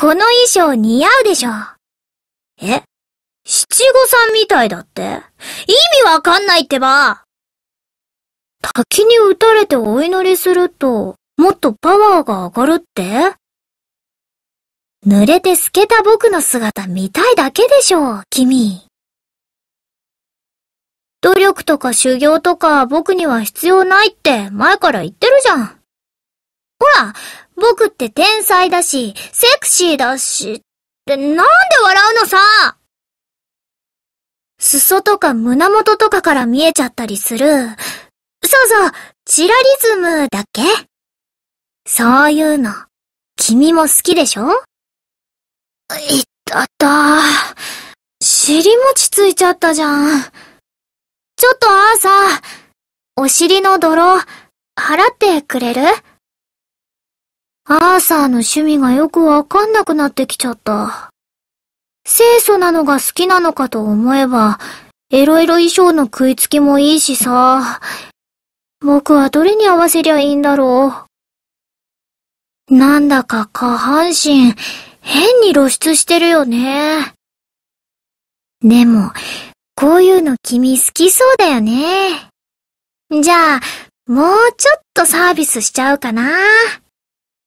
この衣装似合うでしょ。え七五三みたいだって意味わかんないってば滝に打たれてお祈りすると、もっとパワーが上がるって濡れて透けた僕の姿見たいだけでしょ、君。努力とか修行とか僕には必要ないって前から言ってるじゃん。僕って天才だし、セクシーだし、ってなんで笑うのさ裾とか胸元とかから見えちゃったりする。そうそう、チラリズムだっけそういうの、君も好きでしょいったった。尻餅ついちゃったじゃん。ちょっとアーサー、お尻の泥、払ってくれるアーサーの趣味がよくわかんなくなってきちゃった。清楚なのが好きなのかと思えば、エロエロ衣装の食いつきもいいしさ。僕はどれに合わせりゃいいんだろう。なんだか下半身、変に露出してるよね。でも、こういうの君好きそうだよね。じゃあ、もうちょっとサービスしちゃうかな。